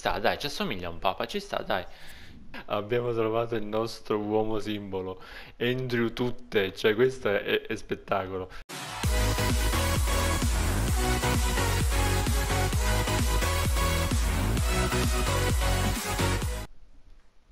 sta, dai, ci assomiglia a un papa, ci sta, dai. Abbiamo trovato il nostro uomo simbolo, Andrew Tutte, cioè questo è, è spettacolo.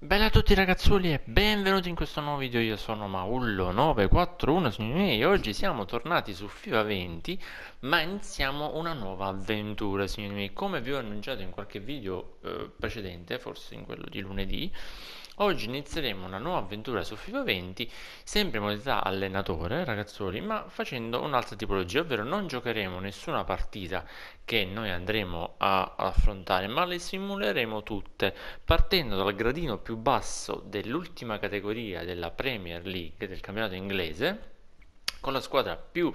Bella a tutti ragazzuoli e benvenuti in questo nuovo video, io sono Maullo941 signori miei Oggi siamo tornati su FIFA 20 ma iniziamo una nuova avventura signori miei Come vi ho annunciato in qualche video eh, precedente, forse in quello di lunedì Oggi inizieremo una nuova avventura su FIFA 20, sempre in modalità allenatore, ragazzuoli, ma facendo un'altra tipologia, ovvero non giocheremo nessuna partita che noi andremo a affrontare, ma le simuleremo tutte, partendo dal gradino più basso dell'ultima categoria della Premier League, del campionato inglese, con la squadra più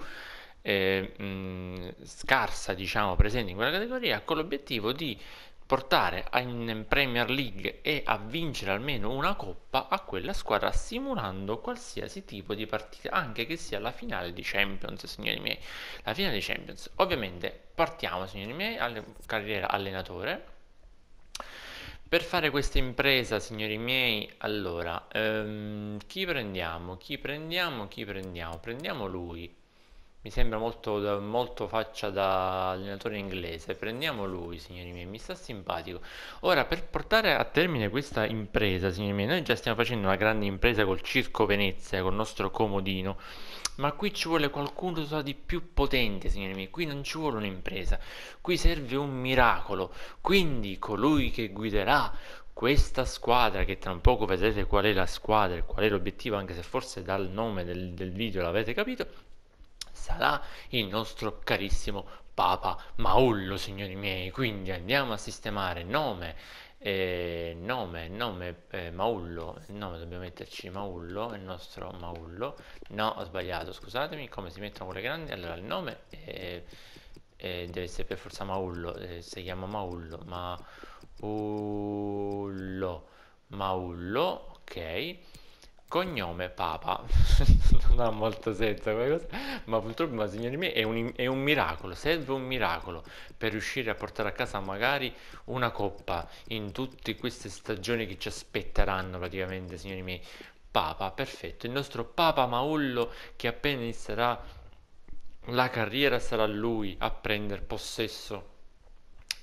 eh, mh, scarsa diciamo presente in quella categoria con l'obiettivo di portare in Premier League e a vincere almeno una coppa a quella squadra simulando qualsiasi tipo di partita, anche che sia la finale di Champions, signori miei. La finale di Champions. Ovviamente partiamo, signori miei, alla carriera allenatore. Per fare questa impresa, signori miei, allora, ehm, chi prendiamo? Chi prendiamo? Chi prendiamo? Prendiamo lui, mi sembra molto, da, molto faccia da allenatore inglese. Prendiamo lui, signori miei, mi sta simpatico. Ora, per portare a termine questa impresa, signori miei, noi già stiamo facendo una grande impresa col Circo Venezia, col nostro comodino. Ma qui ci vuole qualcuno di più potente, signori miei. Qui non ci vuole un'impresa, qui serve un miracolo. Quindi colui che guiderà questa squadra che tra un poco vedrete qual è la squadra e qual è l'obiettivo anche se forse dal nome del, del video l'avete capito sarà il nostro carissimo Papa Maullo, signori miei. Quindi andiamo a sistemare nome, eh, nome, nome eh, Maullo, nome dobbiamo metterci Maullo, il nostro Maullo. No, ho sbagliato, scusatemi, come si mettono quelle grandi? Allora, il nome eh, eh deve essere per forza Maullo, eh, si chiama Maullo, Maullo, Maullo, ok cognome Papa non ha molto senso cosa, ma purtroppo signori miei è un, è un, miracolo serve un miracolo per riuscire a portare a casa magari una coppa in tutte queste stagioni che ci aspetteranno praticamente signori miei Papa perfetto il nostro Papa Maullo che appena inizierà la carriera sarà lui a prendere possesso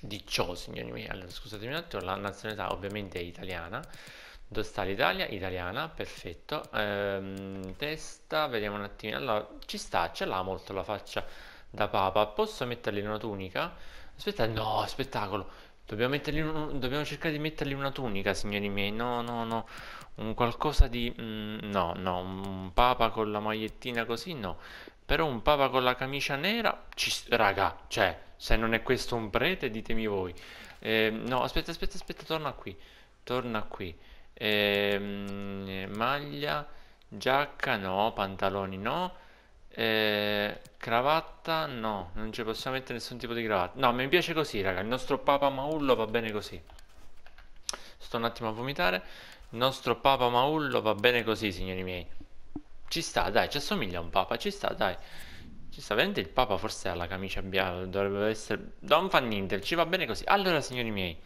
di ciò signori miei allora scusatemi un attimo la nazionalità ovviamente è italiana Dostale Italia, italiana, perfetto. Ehm, testa, vediamo un attimino. Allora, ci sta, ce l'ha molto la faccia da papa. Posso mettergli una tunica? Aspetta, no, spettacolo. Dobbiamo, un, dobbiamo cercare di mettergli una tunica, signori miei. No, no, no. Un qualcosa di... Mm, no, no, un papa con la magliettina così, no. Però un papa con la camicia nera, ci, raga, cioè, se non è questo un prete, ditemi voi. Ehm, no, aspetta, aspetta, aspetta, torna qui. Torna qui eh, maglia, giacca no, pantaloni no, eh, cravatta no, non ci possiamo mettere nessun tipo di cravatta. No, mi piace così raga, il nostro Papa Maullo va bene così. Sto un attimo a vomitare. Il nostro Papa Maullo va bene così, signori miei. Ci sta, dai, ci assomiglia a un Papa, ci sta, dai. Ci sta, veramente il Papa forse ha la camicia bianca, dovrebbe essere... Non fa niente, ci va bene così. Allora, signori miei...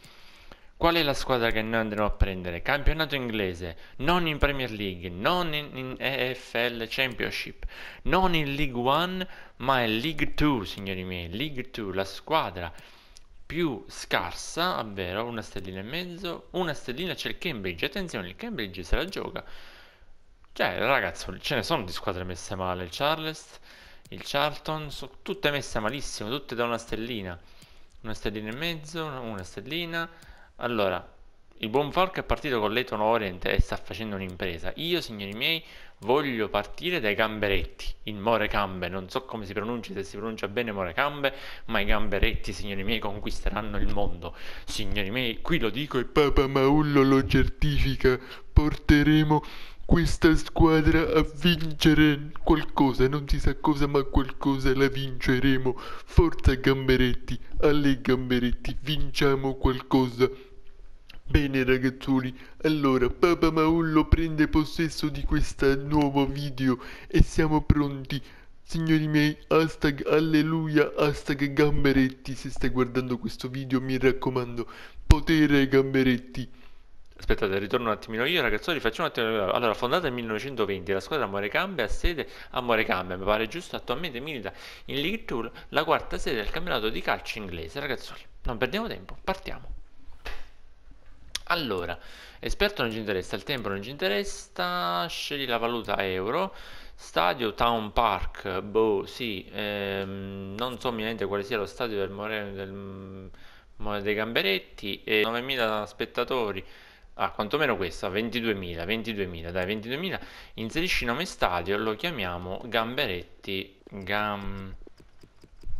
Qual è la squadra che noi andremo a prendere? Campionato inglese, non in Premier League, non in, in EFL Championship, non in League 1, ma in League 2, signori miei. League 2, la squadra più scarsa, ovvero una stellina e mezzo, una stellina c'è il Cambridge, attenzione, il Cambridge se la gioca. Cioè, ragazzo, ce ne sono di squadre messe male, il Charles, il Charlton, sono tutte messe malissimo, tutte da una stellina. Una stellina e mezzo, una stellina allora, il buon Falco è partito con l'Eton Orient e sta facendo un'impresa. Io, signori miei, voglio partire dai gamberetti, il Morecambe. Non so come si pronuncia, se si pronuncia bene Morecambe, ma i gamberetti, signori miei, conquisteranno il mondo. Signori miei, qui lo dico e Papa Maullo lo certifica. Porteremo questa squadra a vincere qualcosa, non si sa cosa, ma qualcosa la vinceremo. Forza gamberetti, alle gamberetti, vinciamo qualcosa. Bene ragazzoni, allora Papa Maullo prende possesso di questo nuovo video e siamo pronti. Signori miei, hashtag alleluia, hashtag gamberetti, se stai guardando questo video mi raccomando, potere gamberetti. Aspettate, ritorno un attimino io ragazzoli, facciamo un attimo... Allora, fondata nel 1920, la squadra Morecambia ha sede a Morecambia, mi pare giusto, attualmente milita in League Tour, la quarta sede del campionato di calcio inglese. Ragazzoli, non perdiamo tempo, partiamo. Allora, esperto non ci interessa, il tempo non ci interessa, scegli la valuta euro, stadio Town Park, boh, sì, ehm, non so niente quale sia lo stadio del Moreno del, dei Gamberetti, e 9.000 spettatori, ah, quantomeno questo, 22.000, 22.000, dai, 22.000, inserisci nome stadio, lo chiamiamo Gamberetti, Gam...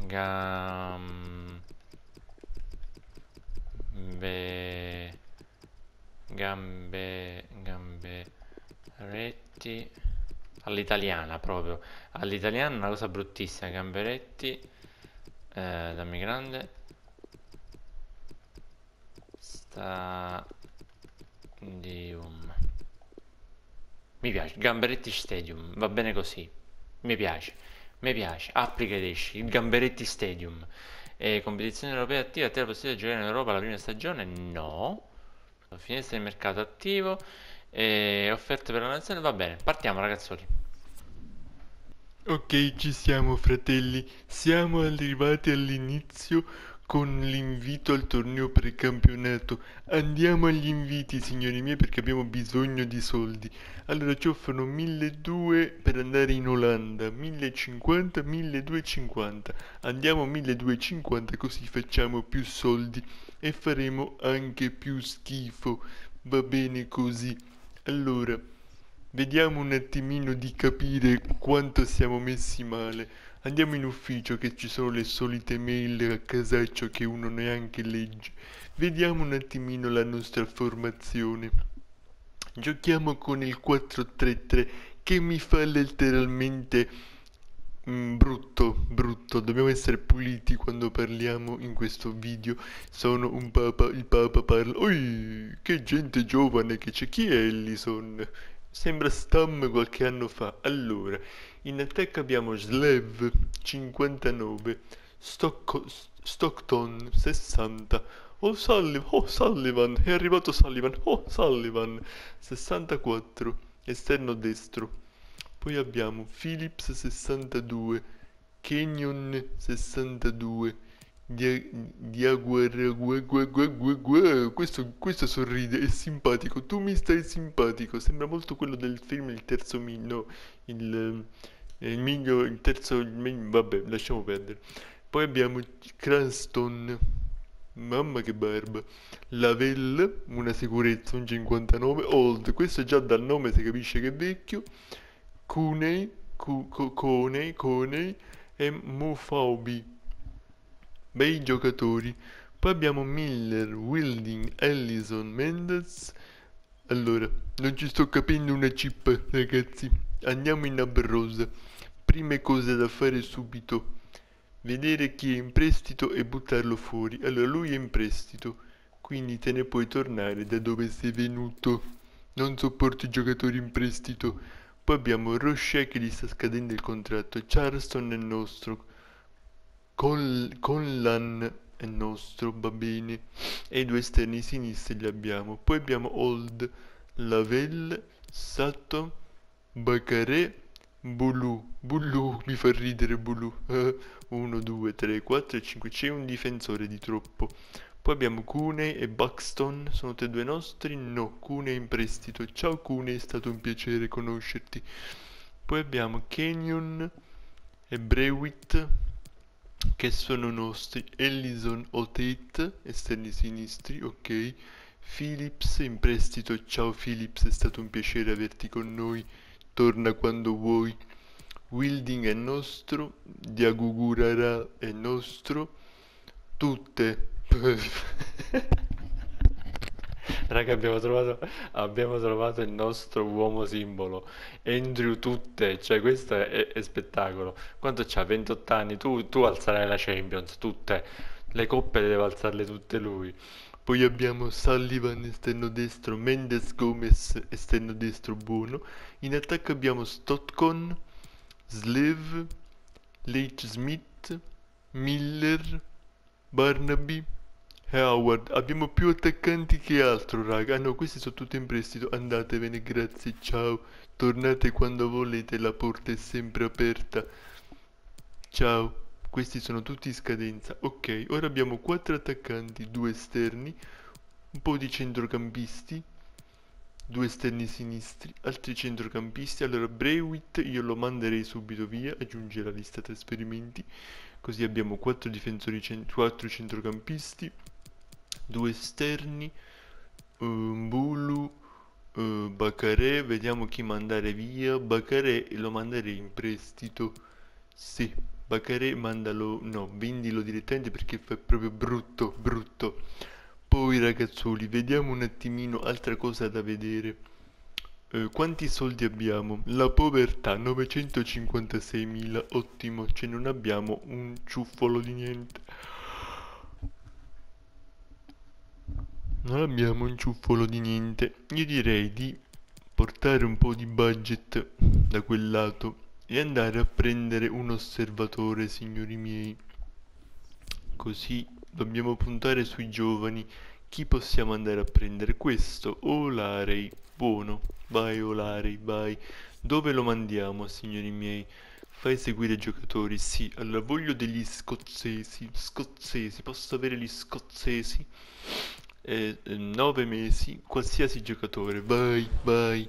Gam... Be gambe, gambe retti all'italiana proprio all'italiana una cosa bruttissima gamberetti eh, dammi grande stadium mi piace gamberetti stadium va bene così mi piace mi piace applica ed esci gamberetti stadium e competizione europea attiva te la possibilità di giocare in Europa la prima stagione no Finestra di mercato attivo e offerte per la nazione, va bene, partiamo ragazzoli. Ok, ci siamo fratelli, siamo arrivati all'inizio con l'invito al torneo precampionato. Andiamo agli inviti, signori miei, perché abbiamo bisogno di soldi. Allora ci offrono 1200 per andare in Olanda, 1050, 1250. Andiamo a 1250 così facciamo più soldi e faremo anche più schifo. Va bene così. Allora, vediamo un attimino di capire quanto siamo messi male. Andiamo in ufficio che ci sono le solite mail a casaccio che uno neanche legge. Vediamo un attimino la nostra formazione. Giochiamo con il 433 che mi fa letteralmente mm, brutto, brutto. Dobbiamo essere puliti quando parliamo in questo video. Sono un papa, il papa parla... Oi, che gente giovane che c'è. Chi è Ellison? Sembra Stam qualche anno fa. Allora, in attack abbiamo Slev 59, Stocco, Stockton 60, Oh Sullivan, oh Sullivan, è arrivato Sullivan, oh Sullivan 64, esterno destro. Poi abbiamo Philips 62, Kenyon 62, Diaguergueguegueguegue. Questo, questo sorride, è simpatico. Tu mi stai simpatico. Sembra molto quello del film Il terzo mino. Il il miglio, il terzo, il miglio, vabbè, lasciamo perdere. Poi abbiamo Cranston, mamma che barba, Lavelle, una sicurezza, un 59, Old, questo già dal nome si capisce che è vecchio, Cunei, Conei, Conei e Mufaubi, bei giocatori. Poi abbiamo Miller, Wilding, Ellison, Mendez. Allora, non ci sto capendo una chip, ragazzi. Andiamo in Aberrosa prime cose da fare subito vedere chi è in prestito e buttarlo fuori allora lui è in prestito quindi te ne puoi tornare da dove sei venuto non sopporto i giocatori in prestito poi abbiamo Rocher che gli sta scadendo il contratto Charleston è nostro Col Conlan è nostro va bene e i due esterni sinistri li abbiamo poi abbiamo Old Lavelle Sato Bacare Bulu, Bulu, mi fa ridere Bulu. 1, 2, 3, 4 5. C'è un difensore di troppo. Poi abbiamo Cune e Buxton, sono te due nostri? No, Cune in prestito. Ciao Cune, è stato un piacere conoscerti. Poi abbiamo Canyon e Brewitt, che sono nostri. Ellison Otate, esterni sinistri, ok. Philips in prestito. Ciao Philips, è stato un piacere averti con noi torna quando vuoi. Wilding è nostro, Diagugurara è nostro, tutte. Raga, abbiamo trovato, abbiamo trovato il nostro uomo simbolo, Andrew Tutte, cioè questo è, è spettacolo. Quanto c'ha? 28 anni, tu, tu alzerai la Champions, tutte, le coppe le deve alzarle tutte lui. Poi abbiamo Sullivan esterno destro, Mendes Gomez esterno destro buono. In attacco abbiamo Stotcon, Slev, Leitch Smith, Miller, Barnaby e Howard. Abbiamo più attaccanti che altro, raga. Ah no, questi sono tutti in prestito. Andatevene, grazie, ciao. Tornate quando volete, la porta è sempre aperta. Ciao. Questi sono tutti in scadenza. Ok, ora abbiamo 4 attaccanti, 2 esterni, un po' di centrocampisti, 2 esterni sinistri, altri centrocampisti. Allora Brewitt io lo manderei subito via, aggiungere la lista trasferimenti. Così abbiamo 4 difensori, 4 centrocampisti, 2 esterni, um, eh, Bulu, uh, eh, Bacare, vediamo chi mandare via. Bacaré lo manderei in prestito. Sì. Baccarè mandalo, no, vendilo direttamente perché fa proprio brutto, brutto. Poi ragazzoli, vediamo un attimino altra cosa da vedere. Eh, quanti soldi abbiamo? La povertà, 956.000, ottimo, cioè non abbiamo un ciuffolo di niente. Non abbiamo un ciuffolo di niente. Io direi di portare un po' di budget da quel lato e andare a prendere un osservatore, signori miei. Così dobbiamo puntare sui giovani. Chi possiamo andare a prendere? Questo, Olarei. Buono. Vai Olarei, vai. Dove lo mandiamo, signori miei? Fai seguire i giocatori, sì. Allora, voglio degli scozzesi. Scozzesi, posso avere gli scozzesi? 9 eh, eh mesi, qualsiasi giocatore. Vai, vai,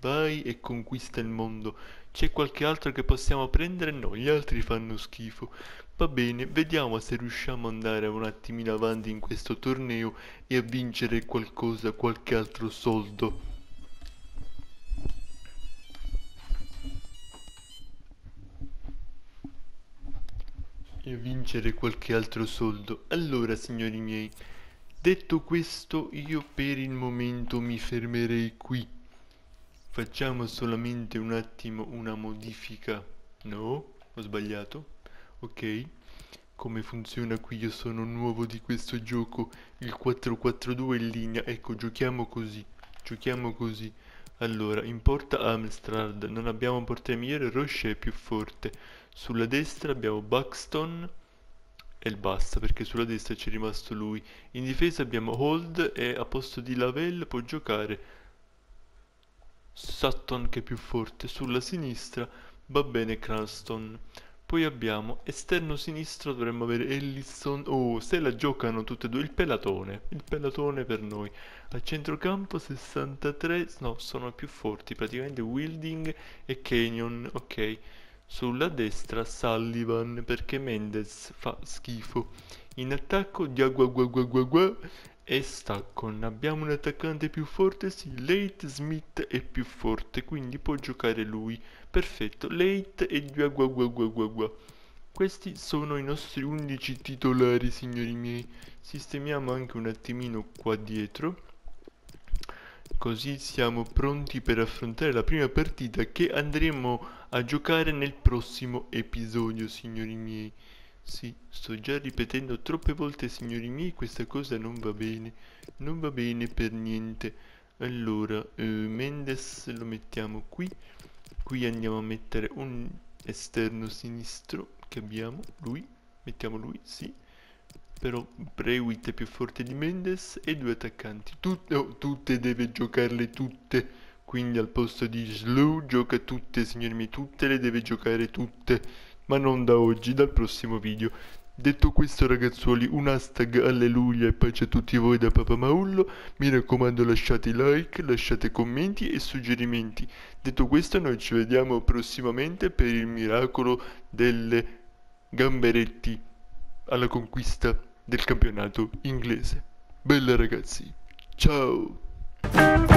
vai e conquista il mondo. C'è qualche altro che possiamo prendere? No, gli altri fanno schifo. Va bene, vediamo se riusciamo ad andare un attimino avanti in questo torneo e a vincere qualcosa, qualche altro soldo. E a vincere qualche altro soldo. Allora, signori miei, detto questo, io per il momento mi fermerei qui facciamo solamente un attimo una modifica no ho sbagliato ok come funziona qui io sono nuovo di questo gioco il 442 in linea ecco giochiamo così giochiamo così allora in porta Amstrad non abbiamo portiere migliore Roche è più forte sulla destra abbiamo Buxton e il basta perché sulla destra c'è rimasto lui in difesa abbiamo Hold e a posto di Lavelle può giocare Sutton che è più forte, sulla sinistra va bene Cranston. Poi abbiamo esterno sinistro dovremmo avere Ellison. Oh, se la giocano tutte e due. Il pelatone. Il pelatone per noi. A centrocampo 63. No, sono più forti. Praticamente Wilding e Canyon. Ok. Sulla destra Sullivan perché Mendez fa schifo. In attacco Diaguaguaguaguagua e Staccon abbiamo un attaccante più forte, sì, Late Smith è più forte, quindi può giocare lui. Perfetto, Late e gua gua gua gua gua gua. Questi sono i nostri 11 titolari, signori miei. Sistemiamo anche un attimino qua dietro. Così siamo pronti per affrontare la prima partita che andremo a giocare nel prossimo episodio, signori miei. Sì, sto già ripetendo troppe volte, signori miei, questa cosa non va bene. Non va bene per niente. Allora, eh, Mendes lo mettiamo qui. Qui andiamo a mettere un esterno sinistro che abbiamo, lui. Mettiamo lui, sì. Però Brewitt è più forte di Mendes e due attaccanti. Tut oh, tutte deve giocarle tutte. Quindi al posto di Slow gioca tutte, signori miei, tutte le deve giocare tutte ma non da oggi, dal prossimo video. Detto questo ragazzuoli, un hashtag alleluia e pace a tutti voi da Papa Maullo, mi raccomando lasciate like, lasciate commenti e suggerimenti. Detto questo noi ci vediamo prossimamente per il miracolo delle gamberetti alla conquista del campionato inglese. Bella ragazzi, ciao!